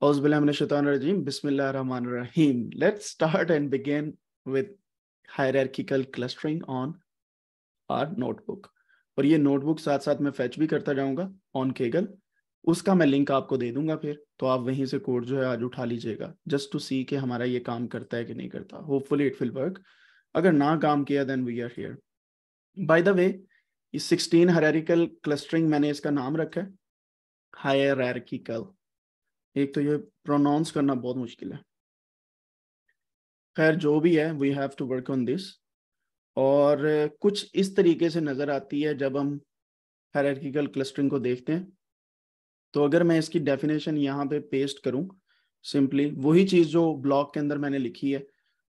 Bismillahirrahmanirrahim. Let's start and begin with hierarchical clustering on our notebook. और ये notebook साथ साथ मैं fetch भी करता जाऊंगा on उसका मैं लिंक आपको दे दूंगा फिर तो आप वहीं से कोड जो है आज उठा लीजिएगा जस्ट टू सी कि हमारा ये काम करता है कि नहीं करता होपफुल इट विल वर्क अगर ना काम किया then we are here by the way 16 clustering मैंने इसका नाम रखा है एक तो ये प्रोनाउंस करना बहुत मुश्किल है खैर जो भी है we have to work on this और कुछ इस तरीके से नज़र आती है जब हम हेरिकल क्लस्टरिंग को देखते हैं तो अगर मैं इसकी डेफिनेशन यहाँ पे पेस्ट करूँ सिंपली वही चीज़ जो ब्लॉग के अंदर मैंने लिखी है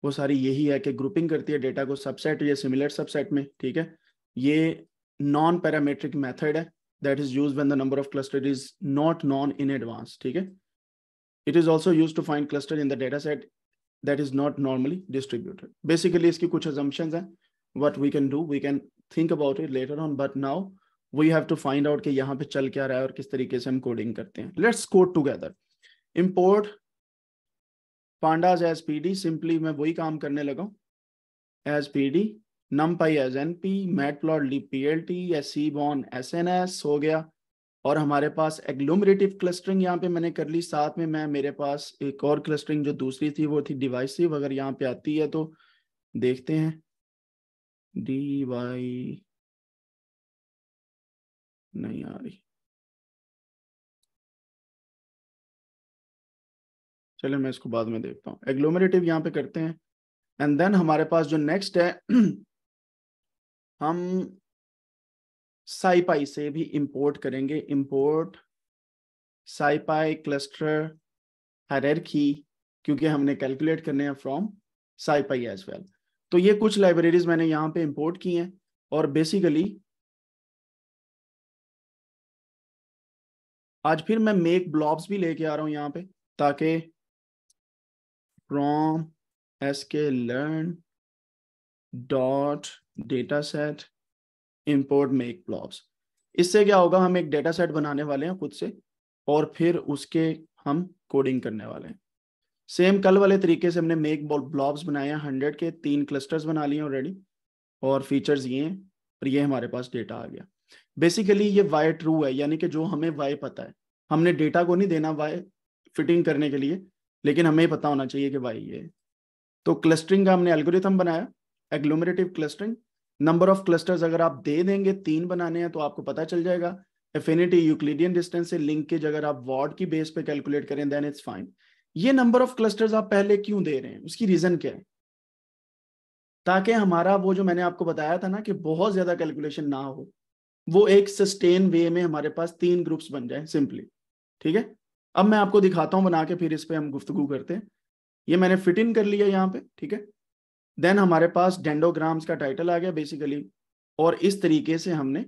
वो सारी यही है कि ग्रुपिंग करती है डेटा को सबसेट या सिमिलर सबसेट में ठीक है ये नॉन पैरामेट्रिक मेथड है that is use when the number of cluster is not known in advance ठीक है It is also used to find cluster in the dataset that is not normally distributed. Basically, iski कुछ assumptions हैं. What we can do, we can think about it later on. But now we have to find out कि यहाँ पे चल क्या रहा है और किस तरीके से coding करते हैं. Let's code together. Import pandas as pd. Simply मैं वही काम करने As pd, numpy as np, matplot plt. scbon sns हो गया. और हमारे पास एग्लोमरेटिव क्लस्टरिंग यहाँ पे मैंने कर ली साथ में मैं मेरे पास एक और क्लस्टरिंग जो दूसरी थी वो थी डिवाइसिव अगर यहाँ पे आती है तो देखते हैं डी वाई नहीं आ रही चले मैं इसको बाद में देखता हूँ एग्लोमरेटिव यहाँ पे करते हैं एंड देन हमारे पास जो नेक्स्ट है हम साईपाई से भी इंपोर्ट करेंगे इंपोर्ट साइपाई क्लस्टर की क्योंकि हमने कैलकुलेट करने हैं फ्रॉम साईपाई एज वेल तो ये कुछ लाइब्रेरीज मैंने यहाँ पे इंपोर्ट की हैं और बेसिकली आज फिर मैं मेक ब्लॉब्स भी लेके आ रहा हूँ यहाँ पे ताकि from S K learn dot data set import make blobs इससे क्या होगा हम एक डेटा सेट बनाने वाले हैं खुद से और फिर उसके हम कोडिंग करने वाले हैं सेम कल वाले तरीके से हमने मेक ब्लॉब्स बनाए हैं हंड्रेड के तीन क्लस्टर्स बना लिए ऑलरेडी और फीचर्स ये हैं और ये हमारे पास डेटा आ गया बेसिकली ये वाई ट्रू है यानी कि जो हमें वाई पता है हमने डेटा को नहीं देना वाई फिटिंग करने के लिए लेकिन हमें पता होना चाहिए कि वाई ये तो क्लस्टरिंग का हमने एल्गोरिथम बनाया agglomerative clustering number of clusters अगर आप दे देंगे तीन बनाने हैं तो आपको पता चल जाएगा एफिनिटी यूक्लिडियन डिस्टेंस से के अगर आप वार्ड की बेस पे कैलकुलेट करें देन इट्स फाइन ये नंबर ऑफ क्लस्टर्स आप पहले क्यों दे रहे हैं उसकी रीजन क्या है ताकि हमारा वो जो मैंने आपको बताया था ना कि बहुत ज्यादा कैलकुलेशन ना हो वो एक सस्टेन वे में हमारे पास तीन ग्रुप्स बन जाए सिंपली ठीक है अब मैं आपको दिखाता हूं बना के फिर इस पर हम गुफ्तगु करते हैं ये मैंने फिट इन कर लिया यहाँ पे ठीक है देन हमारे पास डेंडोग्राम्स का टाइटल आ गया बेसिकली और इस तरीके से हमने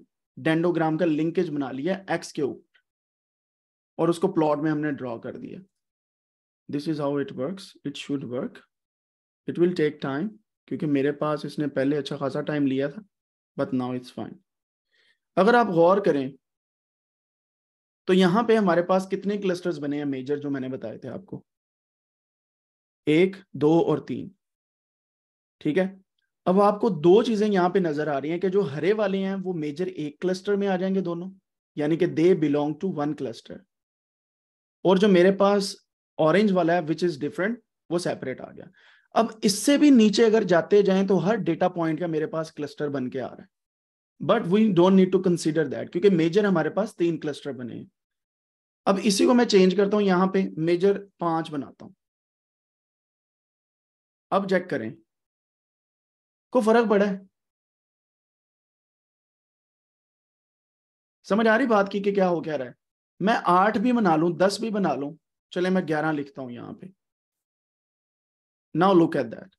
डेंडोग्राम का लिंकेज बना लिया एक्स के ऊपर और उसको प्लॉट में हमने ड्रॉ कर दिया this is how it works it should work it will take time क्योंकि मेरे पास इसने पहले अच्छा खासा टाइम लिया था बट नाउ इट्स फाइन अगर आप गौर करें तो यहाँ पे हमारे पास कितने क्लस्टर्स बने हैं मेजर जो मैंने बताए थे आपको एक दो और तीन ठीक है अब आपको दो चीजें यहाँ पे नजर आ रही हैं कि जो हरे वाले हैं वो मेजर एक क्लस्टर में आ जाएंगे दोनों यानी कि they belong to one cluster और जो मेरे पास ऑरेंज वाला है विच इज डिफरेंट वो सेपरेट आ गया अब इससे भी नीचे अगर जाते जाएं तो हर डेटा पॉइंट का मेरे पास क्लस्टर बन के आ रहा है but we don't need to consider that क्योंकि मेजर हमारे पास तीन क्लस्टर बने हैं अब इसी को मैं चेंज करता हूं यहां पे मेजर पांच बनाता हूं अब चेक करें को फर्क पड़ा है समझ आ रही बात की कि क्या हो क्या रहा है मैं आठ भी बना लू दस भी बना लू चले मैं ग्यारह लिखता हूं यहां पे नाउ लुक एट दैट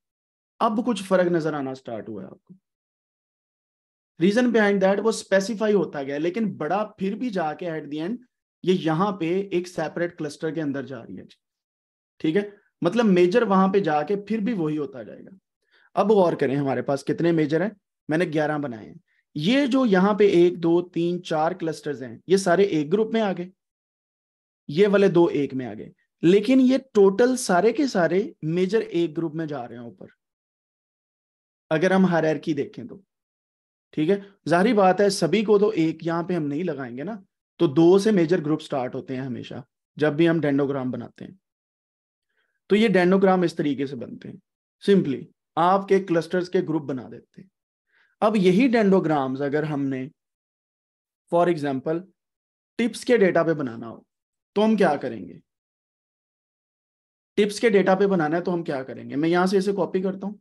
अब कुछ फर्क नजर आना स्टार्ट हुआ है आपको रीजन बिहाइंड दैट वो स्पेसिफाई होता गया लेकिन बड़ा फिर भी जाके एट द एंड ये यहां पे एक सेपरेट क्लस्टर के अंदर जा रही है ठीक है मतलब मेजर वहां पे जाके फिर भी वही होता जाएगा अब गौर करें हमारे पास कितने मेजर हैं मैंने ग्यारह बनाए हैं ये जो यहाँ पे एक दो तीन चार क्लस्टर्स हैं ये सारे एक ग्रुप में आ गए ये वाले दो एक में आ गए लेकिन ये टोटल सारे के सारे मेजर एक ग्रुप में जा रहे हैं ऊपर अगर हम हर की देखें तो ठीक है जाहिर बात है सभी को तो एक यहाँ पे हम नहीं लगाएंगे ना तो दो से मेजर ग्रुप स्टार्ट होते हैं हमेशा जब भी हम डेंडोग्राम बनाते हैं तो ये डेंडोग्राम इस तरीके से बनते हैं सिंपली आपके क्लस्टर्स के ग्रुप बना देते अब यही डेंडोग्राम्स अगर हमने फॉर एग्जाम्पल टिप्स के डेटा पे बनाना हो तो हम क्या करेंगे टिप्स के डेटा पे बनाना है तो हम क्या करेंगे मैं यहां से इसे कॉपी करता हूँ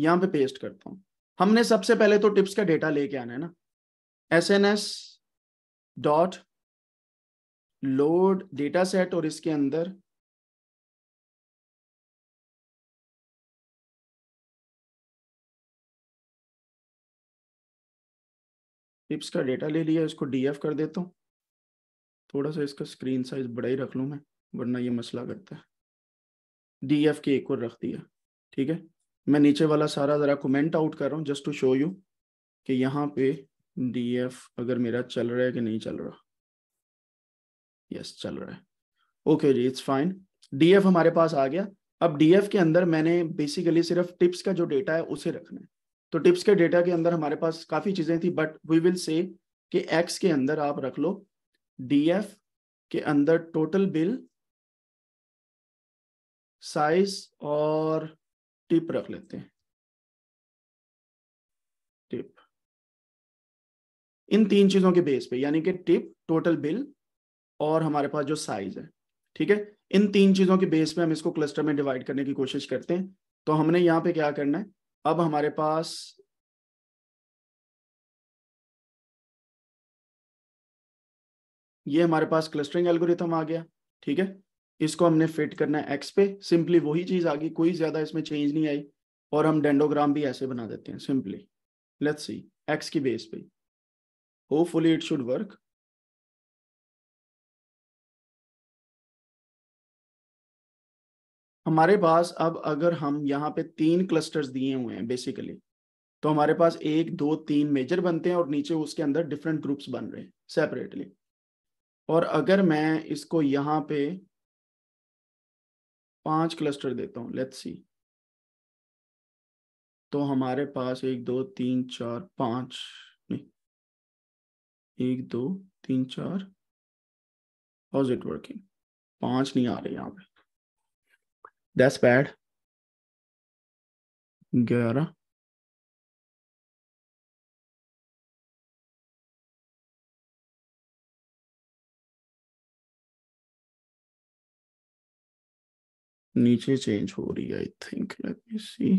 यहां पे पेस्ट करता हूँ हमने सबसे पहले तो टिप्स का डेटा लेके आना है ना S N S dot load data set और इसके अंदर पिप्स का डेटा ले लिया इसको डी कर देता हूँ थोड़ा सा इसका स्क्रीन साइज बड़ा ही रख लूँ मैं वरना ये मसला करता है डी एफ के एक और रख दिया ठीक है मैं नीचे वाला सारा ज़रा कमेंट आउट कर रहा हूँ जस्ट टू शो यू कि यहाँ पे डी एफ अगर मेरा चल रहा है कि नहीं चल रहा यस yes, चल रहा है ओके जी इट्स फाइन डी एफ हमारे पास आ गया अब डी एफ के अंदर मैंने बेसिकली सिर्फ टिप्स का जो डेटा है उसे रखना है तो टिप्स के डेटा के अंदर हमारे पास काफ़ी चीज़ें थी बट वी विल से कि एक्स के अंदर आप रख लो डी एफ के अंदर टोटल बिल साइज और टिप रख लेते हैं टिप इन तीन चीज़ों के बेस पे यानी कि टिप टोटल बिल और हमारे पास जो साइज है ठीक है इन तीन चीज़ों के बेस पे हम इसको क्लस्टर में डिवाइड करने की कोशिश करते हैं तो हमने यहां पे क्या करना है अब हमारे पास ये हमारे पास क्लस्टरिंग एल्गोरिथम आ गया ठीक है इसको हमने फिट करना है एक्स पे सिंपली वही चीज आ गई कोई ज्यादा इसमें चेंज नहीं आई और हम डेंडोग्राम भी ऐसे बना देते हैं सिंपली लेट्स सी एक्स की बेस पे होपफुली इट शुड वर्क हमारे पास अब अगर हम यहाँ पे तीन क्लस्टर्स दिए हुए हैं बेसिकली तो हमारे पास एक दो तीन मेजर बनते हैं और नीचे उसके अंदर डिफरेंट ग्रुप्स बन रहे हैं सेपरेटली और अगर मैं इसको यहाँ पे पांच क्लस्टर देता हूँ लेट्स सी तो हमारे पास एक दो तीन चार पांच नहीं एक दो तीन चार हाउ इट वर्किंग पांच नहीं आ रहे यहाँ पे that's bad ग्यारह नीचे चेंज हो रही है I think late me see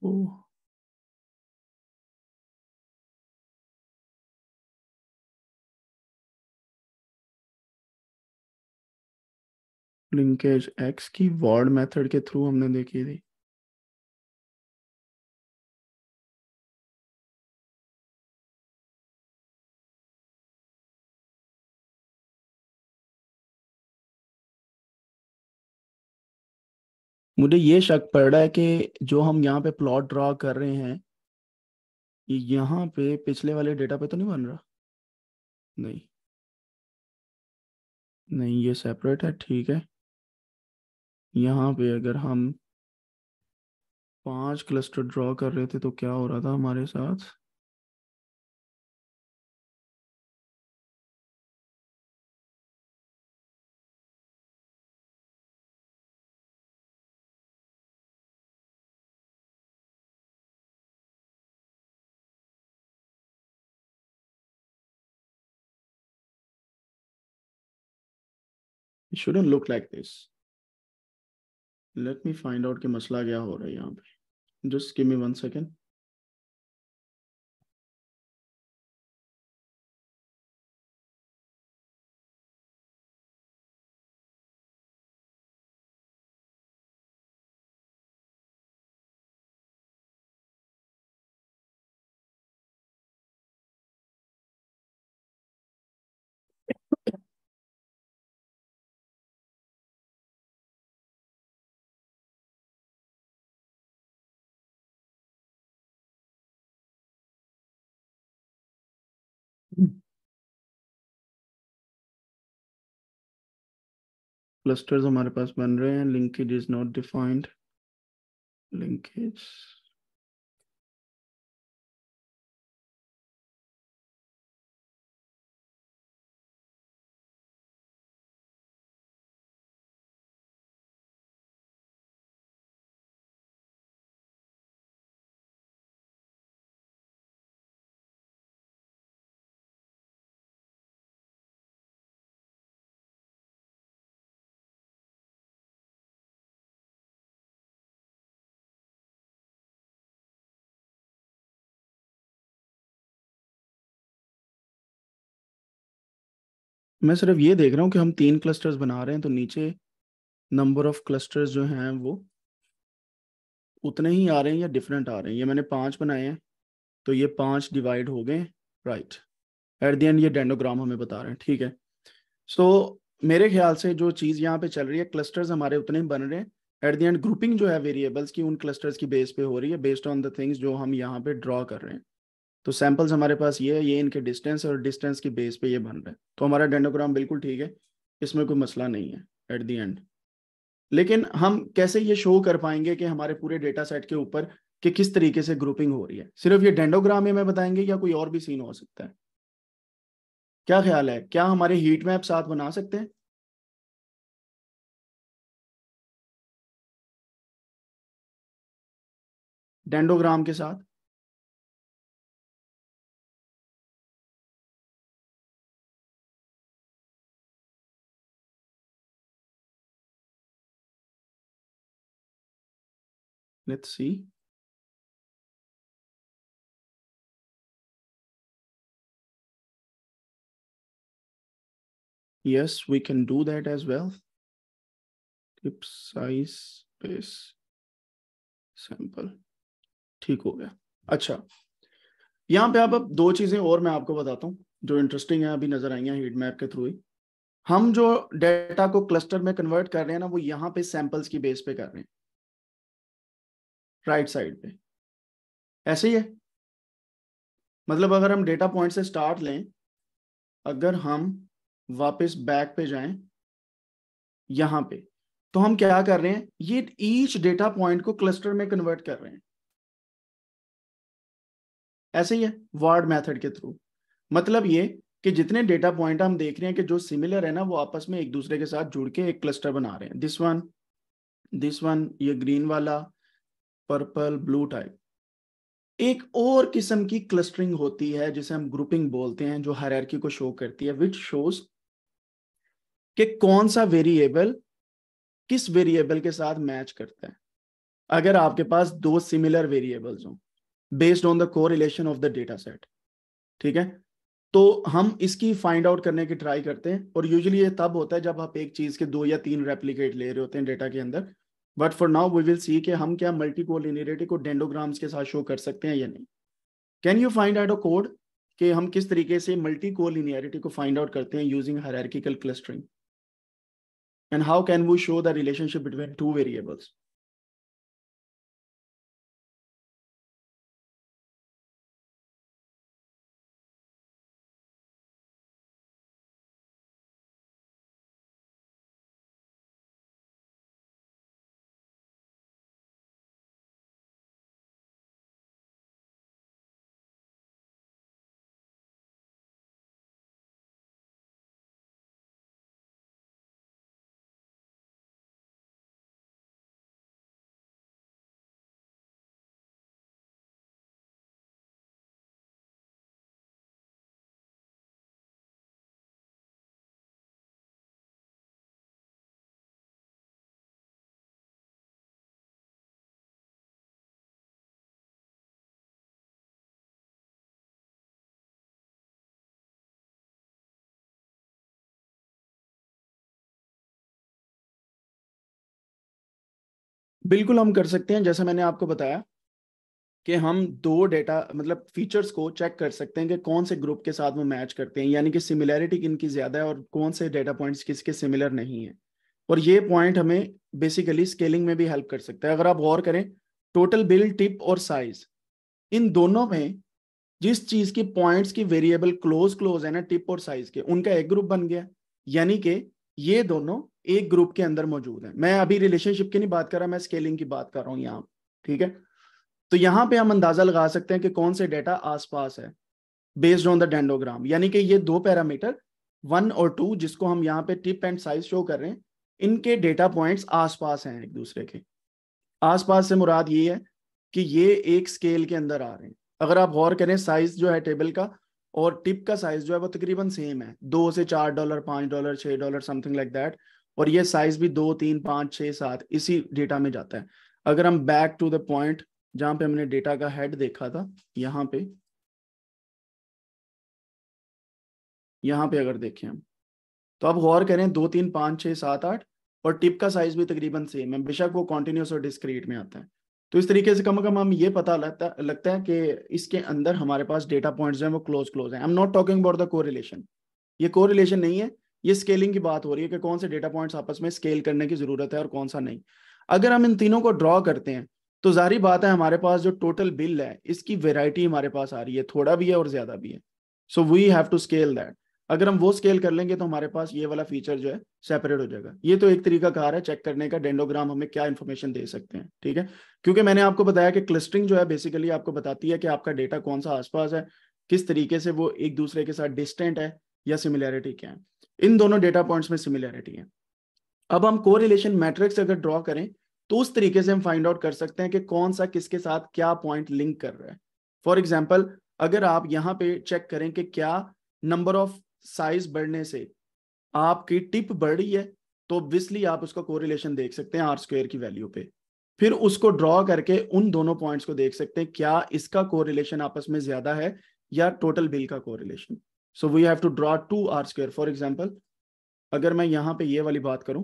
तो लिंकेज एक्स की वार्ड मेथड के थ्रू हमने देखी थी मुझे ये शक पड़ रहा है कि जो हम यहाँ पे प्लॉट ड्रॉ कर रहे हैं ये यहाँ पे पिछले वाले डेटा पे तो नहीं बन रहा नहीं नहीं ये सेपरेट है ठीक है यहाँ पे अगर हम पांच क्लस्टर ड्रॉ कर रहे थे तो क्या हो रहा था हमारे साथ It shouldn't look like this. Let me find out कि मसला क्या हो रहा है यहाँ पे just give me one second clusters हमारे पास बन रहे हैं linkage is not defined linkage मैं सिर्फ ये देख रहा हूँ कि हम तीन क्लस्टर्स बना रहे हैं तो नीचे नंबर ऑफ क्लस्टर्स जो हैं वो उतने ही आ रहे हैं या डिफरेंट आ रहे हैं ये मैंने पांच बनाए हैं तो ये पांच डिवाइड हो गए राइट एट दी एंड ये डेंडोग्राम हमें बता रहे हैं ठीक है सो so, मेरे ख्याल से जो चीज़ यहाँ पे चल रही है क्लस्टर्स हमारे उतने ही बन रहे हैं एट दी एंड ग्रुपिंग जो है वेरिएबल्स की उन क्लस्टर्स की बेस पे हो रही है बेस्ड ऑन द थिंग्स जो हम यहाँ पे ड्रॉ कर रहे हैं तो सैंपल्स हमारे पास ये है ये इनके डिस्टेंस और डिस्टेंस की बेस पे ये बन रहे हैं तो हमारा डेंडोग्राम बिल्कुल ठीक है इसमें कोई मसला नहीं है एट दी एंड लेकिन हम कैसे ये शो कर पाएंगे कि हमारे पूरे डेटा सेट के ऊपर कि किस तरीके से ग्रुपिंग हो रही है सिर्फ ये डेंडोग्राम ही हमें बताएंगे या कोई और भी सीन हो सकता है क्या ख्याल है क्या हमारे हीट मैप साथ बना सकते हैं डेंडोग्राम के साथ Let's see. Yes, we can do that as well. Tip size space sample. ठीक हो गया अच्छा यहाँ पे आप अब दो चीजें और मैं आपको बताता हूँ जो इंटरेस्टिंग है अभी नजर आई हैं हीट मैप के थ्रू ही हम जो डेटा को क्लस्टर में कन्वर्ट कर रहे हैं ना वो यहाँ पे सैंपल्स की बेस पे कर रहे हैं राइट साइड पे ऐसे ही है मतलब अगर हम डेटा पॉइंट से स्टार्ट लें अगर हम वापस बैक पे जाएं यहां पे तो हम क्या कर रहे हैं ये ईच डेटा पॉइंट को क्लस्टर में कन्वर्ट कर रहे हैं ऐसे ही है वार्ड मेथड के थ्रू मतलब ये कि जितने डेटा पॉइंट हम देख रहे हैं कि जो सिमिलर है ना वो आपस में एक दूसरे के साथ जुड़ के एक क्लस्टर बना रहे हैं दिस वन दिस वन ये ग्रीन वाला पर्पल ब्लू टाइप एक और किस्म की क्लस्टरिंग होती है जिसे हम ग्रुपिंग बोलते हैं जो हरारकी को शो करती है विच शोज कि कौन सा वेरिएबल किस वेरिएबल के साथ मैच करता है अगर आपके पास दो सिमिलर वेरिएबल्स हों based on the correlation of the data set ठीक है तो हम इसकी फाइंड आउट करने की ट्राई करते हैं और यूजुअली ये तब होता है जब आप एक चीज के दो या तीन रेप्लीकेट ले रहे होते हैं डेटा के अंदर but for now we will see कि हम क्या मल्टी कोलिनेरिटी को डेंडोग्राम्स के साथ शो कर सकते हैं या नहीं can you find out a code कि हम किस तरीके से मल्टी कोलिनियरिटी को फाइंड आउट करते हैं using hierarchical clustering and how can we show the relationship between two variables बिल्कुल हम कर सकते हैं जैसे मैंने आपको बताया कि हम दो डेटा मतलब फीचर्स को चेक कर सकते हैं कि कौन से ग्रुप के साथ वो मैच करते हैं यानी कि सिमिलैरिटी किन की ज़्यादा है और कौन से डेटा पॉइंट्स किसके सिमिलर नहीं है और ये पॉइंट हमें बेसिकली स्केलिंग में भी हेल्प कर सकता है अगर आप गौर करें टोटल बिल टिप और साइज इन दोनों में जिस चीज़ की पॉइंट्स की वेरिएबल क्लोज क्लोज है ना टिप और साइज के उनका एक ग्रुप बन गया यानी कि ये दोनों एक ग्रुप के अंदर मौजूद है मैं अभी रिलेशनशिप की नहीं बात कर रहा मैं स्केलिंग की बात कर रहा हूँ यहाँ ठीक है तो यहाँ पे हम अंदाजा लगा सकते हैं कि कौन से डेटा आसपास है बेस्ड ऑन द डेंडोग्राम यानी कि ये दो पैरामीटर वन और टू जिसको हम यहाँ पे टिप एंड साइज शो कर रहे हैं इनके डेटा पॉइंट्स आसपास हैं एक दूसरे के आसपास से मुराद ये है कि ये एक स्केल के अंदर आ रहे हैं अगर आप गौर करें साइज जो है टेबल का और टिप का साइज जो है वो तकरीबन सेम है दो से चार डॉलर पांच डॉलर छह डॉलर समथिंग लाइक दैट और ये साइज भी दो तीन पाँच छह सात इसी डेटा में जाता है अगर हम बैक टू द पॉइंट जहां पे हमने डेटा का हेड देखा था यहाँ पे यहाँ पे अगर देखें हम तो अब गौर करें दो तीन पांच छह सात आठ और टिप का साइज भी तकरीबन सेम है बेशक वो कॉन्टिन्यूस और डिस्क्रीट में आता है तो इस तरीके से कम कम हम ये पता लगता लगता है कि इसके अंदर हमारे पास डेटा पॉइंट्स हैं वो क्लोज क्लोज हैं I am not talking about the correlation ये कोरिलेशन नहीं है ये स्केलिंग की बात हो रही है कि कौन से डेटा पॉइंट्स आपस में स्केल करने की जरूरत है और कौन सा नहीं अगर हम इन तीनों को ड्रॉ करते हैं तो जारी बात है हमारे पास जो टोटल बिल है इसकी वेराइटी हमारे पास आ रही है थोड़ा भी है और ज्यादा भी है so we have to scale that अगर हम वो स्केल कर लेंगे तो हमारे पास ये वाला फीचर जो है सेपरेट हो जाएगा ये तो एक तरीका कार है चेक करने का डेंडोग्राम हमें क्या इन्फॉर्मेशन दे सकते हैं ठीक है क्योंकि मैंने आपको बताया कि क्लस्टरिंग जो है बेसिकली आपको बताती है कि आपका डेटा कौन सा आसपास है किस तरीके से वो एक दूसरे के साथ डिस्टेंट है या सिमिलैरिटी क्या है इन दोनों डेटा पॉइंट्स में सिमिलैरिटी है अब हम को रिलेशन मैट्रिक्स अगर ड्रॉ करें तो उस तरीके से हम फाइंड आउट कर सकते हैं कि कौन सा किसके साथ क्या पॉइंट लिंक कर रहा है फॉर एग्जाम्पल अगर आप यहाँ पे चेक करें कि क्या नंबर ऑफ साइज बढ़ने से आपकी टिप बढ़ी है तो ऑब्वियसली आप उसका कोरिलेशन देख सकते हैं आर स्क्वेयर की वैल्यू पे फिर उसको ड्रॉ करके उन दोनों पॉइंट्स को देख सकते हैं क्या इसका कोरिलेशन आपस में ज्यादा है या टोटल बिल का correlation so we have to draw two R square for example अगर मैं यहाँ पे ये वाली बात करूं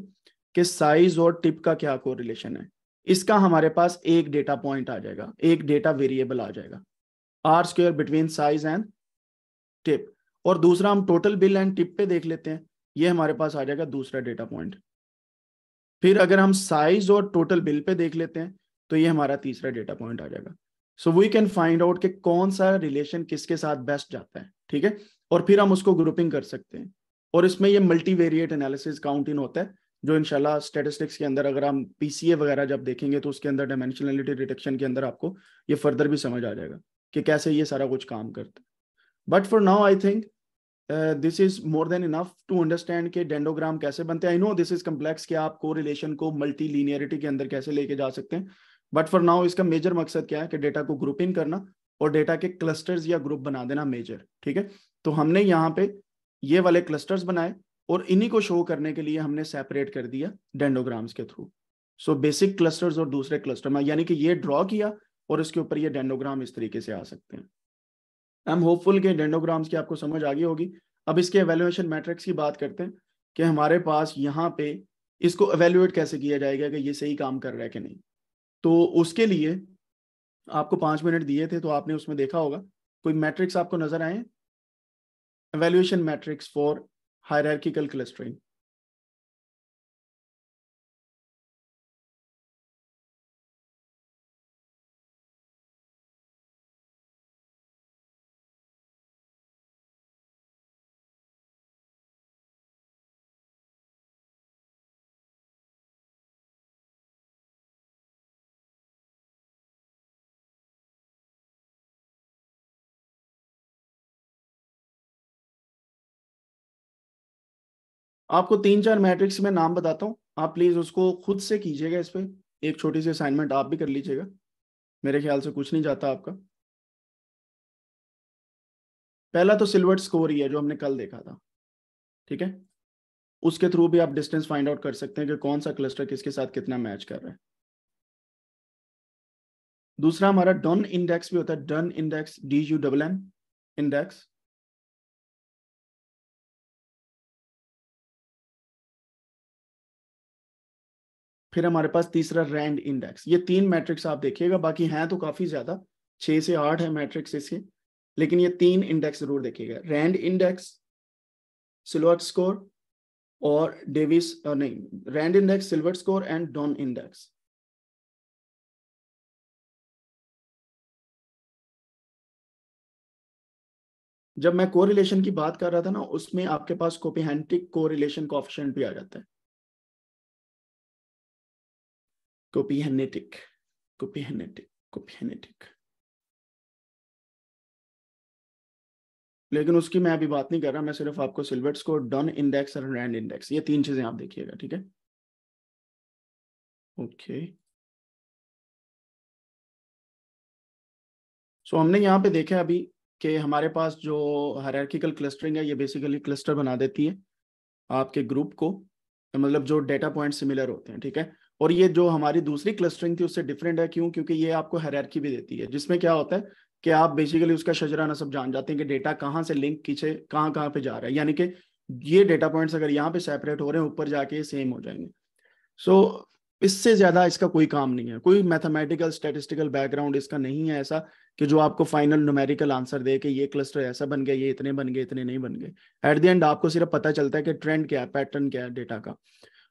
कि साइज और टिप का क्या कोरिलेशन है इसका हमारे पास एक डेटा पॉइंट आ जाएगा एक डेटा वेरिएबल आ जाएगा R square between size and tip और दूसरा हम टोटल बिल एंड टिप पे देख लेते हैं ये हमारे पास आ जाएगा दूसरा डेटा पॉइंट फिर अगर हम साइज और टोटल बिल पे देख लेते हैं तो ये हमारा तीसरा डेटा पॉइंट आ जाएगा so we can find out कि कौन सा रिलेशन किसके साथ बेस्ट जाता है ठीक है और फिर हम उसको ग्रुपिंग कर सकते हैं और इसमें ये मल्टीवेरिएट एनालिसिस काउंट इन होता है जो इनशाला स्टेटिस्टिक्स के अंदर अगर हम पीसीए वगैरह जब देखेंगे तो उसके अंदर डायमेंशनलिटी डिटेक्शन के अंदर आपको ये फर्दर भी समझ आ जाएगा कि कैसे ये सारा कुछ काम करता है but for now I think this is more than enough to understand के डेंडोग्राम कैसे बनते हैं I know this is complex कि आप को रिलेशन को मल्टी लीनियरिटी के अंदर कैसे लेके जा सकते हैं बट फॉर नाउ इसका मेजर मकसद क्या है कि डेटा को ग्रुप इन करना और डेटा के क्लस्टर्स या ग्रुप बना देना मेजर ठीक है तो हमने यहाँ पे ये वाले क्लस्टर्स बनाए और इन्हीं को शो करने के लिए हमने सेपरेट कर दिया डेंडोग्राम्स के थ्रू सो बेसिक क्लस्टर्स और दूसरे क्लस्टर में यानी कि ये ड्रॉ किया और इसके ऊपर ये डेंडोग्राम इस तरीके से आ सकते हैं आई एम होपफुल के डेंडोग्राम्स की आपको समझ आ गई होगी अब इसके एवेल्युएशन मैट्रिक्स की बात करते हैं कि हमारे पास यहाँ पे इसको एवेल्युएट कैसे किया जाएगा कि ये सही काम कर रहा है कि नहीं तो उसके लिए आपको पांच मिनट दिए थे तो आपने उसमें देखा होगा कोई मैट्रिक्स आपको नजर आए evaluation matrix for hierarchical clustering आपको तीन चार मैट्रिक्स में नाम बताता हूँ आप प्लीज उसको खुद से कीजिएगा इस पर एक छोटी सी असाइनमेंट आप भी कर लीजिएगा मेरे ख्याल से कुछ नहीं जाता आपका पहला तो सिल्वर स्कोर ही है जो हमने कल देखा था ठीक है उसके थ्रू भी आप डिस्टेंस फाइंड आउट कर सकते हैं कि कौन सा क्लस्टर किसके साथ कितना मैच कर रहा है दूसरा हमारा डन इंडेक्स भी होता है Dunn index D U double N index फिर हमारे पास तीसरा रैंड इंडेक्स ये तीन मैट्रिक्स आप देखिएगा बाकी हैं तो काफी ज्यादा छह से आठ है मैट्रिक्स इसके लेकिन ये तीन इंडेक्स जरूर देखिएगा रैंड इंडेक्स सिल्वर स्कोर और डेविस नहीं Rand index silver score and Dunn index जब मैं कोरिलेशन की बात कर रहा था ना उसमें आपके पास कोपिहेंटिक कोरिलेशन रिलेशन भी आ जाता है Copianetic, Copianetic, Copianetic. लेकिन उसकी मैं अभी बात नहीं कर रहा मैं सिर्फ आपको सिल्वर्ट्स को डन इंडेक्स और रैंड इंडेक्स ये तीन चीजें आप देखिएगा ठीक है ओके सो हमने यहाँ पे देखा अभी कि हमारे पास जो हरकल क्लस्टरिंग है ये बेसिकली क्लस्टर बना देती है आपके ग्रुप को मतलब जो डेटा पॉइंट सिमिलर होते हैं ठीक है और ये जो हमारी दूसरी क्लस्टरिंग थी उससे डिफरेंट है क्यों क्योंकि ये आपको हरकी भी देती है जिसमें क्या होता है कि आप बेसिकली उसका शजरा ना सब जान जाते हैं कि डेटा कहाँ से लिंक खींचे कहाँ कहाँ पे जा रहा है यानी कि ये डेटा पॉइंट्स अगर यहाँ पे सेपरेट हो रहे हैं ऊपर जाके सेम हो जाएंगे सो so, इससे ज्यादा इसका कोई काम नहीं है कोई मैथमेटिकल स्टेटिस्टिकल बैकग्राउंड इसका नहीं है ऐसा कि जो आपको फाइनल न्यूमेरिकल आंसर दे के ये क्लस्टर ऐसा बन गया ये इतने बन गए इतने नहीं बन गए एट द एंड आपको सिर्फ पता चलता है कि ट्रेंड क्या है पैटर्न क्या है डेटा का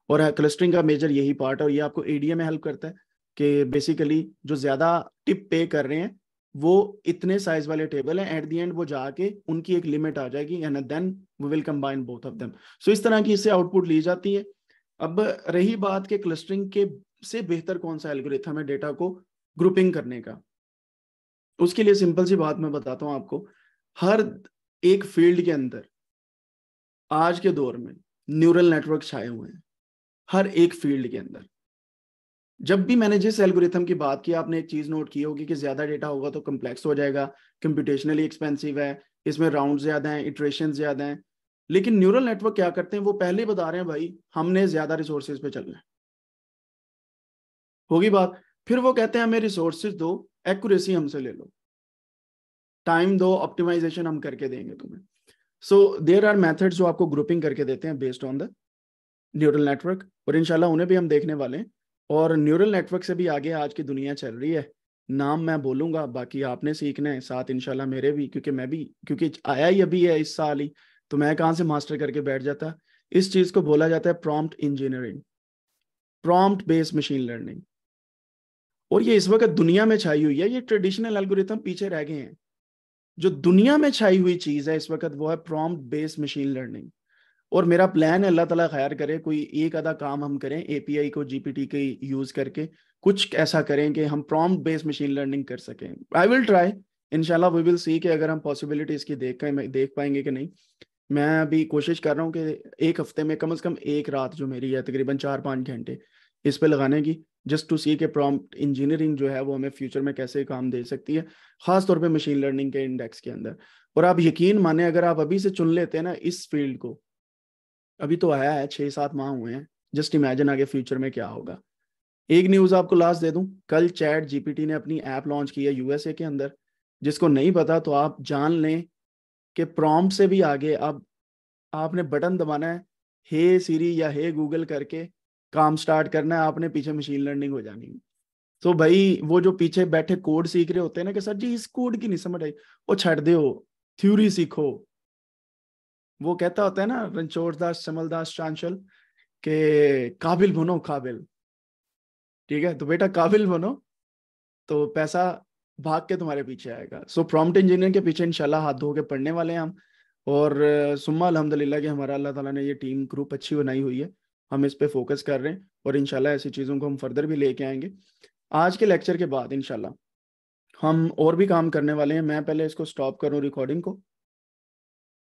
और क्लस्टरिंग का मेजर यही पार्ट है और ये आपको एडीए में हेल्प करता है कि बेसिकली जो ज्यादा टिप पे कर रहे हैं वो इतने साइज वाले टेबल हैं एट दी एंड वो जाके उनकी एक लिमिट आ जाएगी and then we will combine both of them so इस तरह की इससे आउटपुट ली जाती है अब रही बात के क्लस्टरिंग के से बेहतर कौन सा एल्गोरिथम है डेटा को ग्रुपिंग करने का उसके लिए सिंपल सी बात मैं बताता हूं आपको हर एक फील्ड के अंदर आज के दौर में न्यूरल नेटवर्क छाए हुए हैं हर एक फील्ड के अंदर जब भी मैंने जिस एल्गोरिथम की बात की आपने एक चीज नोट की होगी कि ज्यादा डेटा होगा तो कम्प्लेक्स हो जाएगा कंप्यूटेशनली एक्सपेंसिव है इसमें राउंड ज्यादा है इटरेशन ज्यादा है लेकिन न्यूरल नेटवर्क क्या करते हैं वो पहले बता रहे हैं भाई हमने ज्यादा रिसोर्सेज पे चलना है होगी बात फिर वो कहते हैं हमें रिसोर्सेज दो एक्यूरेसी हमसे ले लो टाइम दो ऑप्टिमाइजेशन हम करके देंगे तुम्हें सो देर आर मेथड्स जो आपको ग्रुपिंग करके देते हैं based on the neural network और इनशाला उन्हें भी हम देखने वाले हैं और न्यूरल नेटवर्क से भी आगे आज की दुनिया चल रही है नाम मैं बोलूँगा बाकी आपने सीखना है साथ इनशाला मेरे भी क्योंकि मैं भी क्योंकि आया ही अभी है इस साल ही तो मैं कहाँ से मास्टर करके बैठ जाता इस चीज़ को बोला जाता है prompt engineering prompt based machine learning और ये इस वक्त दुनिया में छाई हुई है ये ट्रेडिशनल एल्गोरिथम पीछे रह गए हैं जो दुनिया में छाई हुई चीज़ है इस वक्त वो है प्रॉम्प्ट बेस्ड मशीन लर्निंग और मेरा प्लान है अल्लाह ताला खैर करे कोई एक आधा काम हम करें एपीआई को जीपीटी के यूज करके कुछ ऐसा करें कि हम प्रॉम्प्ट बेस्ड मशीन लर्निंग कर सकें आई विल ट्राई इनशाला वी विल सी कि अगर हम पॉसिबिलिटी इसकी देख देख पाएंगे कि नहीं मैं अभी कोशिश कर रहा हूँ कि एक हफ्ते में कम अज़ कम एक रात जो मेरी है तकरीबन चार पाँच घंटे इस पर लगाने की जस्ट टू सी के प्रॉम्प्ट इंजीनियरिंग जो है वो हमें फ्यूचर में कैसे काम दे सकती है खास तौर पे मशीन लर्निंग के इंडेक्स के अंदर और आप यकीन माने अगर आप अभी से चुन लेते हैं ना इस फील्ड को अभी तो आया है छह सात माह हुए हैं जस्ट इमेजिन आगे फ्यूचर में क्या होगा एक न्यूज आपको लास्ट दे दूं कल चैट जीपीटी ने अपनी ऐप लॉन्च की है यूएसए के अंदर जिसको नहीं पता तो आप जान लें कि प्रॉम से भी आगे अब आपने बटन दबाना है हे सीरी या हे गूगल करके काम स्टार्ट करना है आपने पीछे मशीन लर्निंग हो जानी है तो भाई वो जो पीछे बैठे कोड सीख रहे होते हैं ना कि सर जी इस कोड की नहीं समझ आई वो छट दो थ्योरी सीखो वो कहता होता है ना रणछोड़ दास समल दास चांचल के काबिल बनो काबिल ठीक है तो बेटा काबिल बनो तो पैसा भाग के तुम्हारे पीछे आएगा सो प्रॉम्प्ट इंजीनियर के पीछे इंशाल्लाह हाथ धो के पढ़ने वाले हैं हम और सुम्मा अलहमदिल्ला के हमारा अल्लाह ताला ने ये टीम ग्रुप अच्छी बनाई हुई है हम इस पे फोकस कर रहे हैं और इनशाला ऐसी चीज़ों को हम फर्दर भी लेके आएंगे आज के लेक्चर के बाद इनशाला हम और भी काम करने वाले हैं मैं पहले इसको स्टॉप करूँ रिकॉर्डिंग को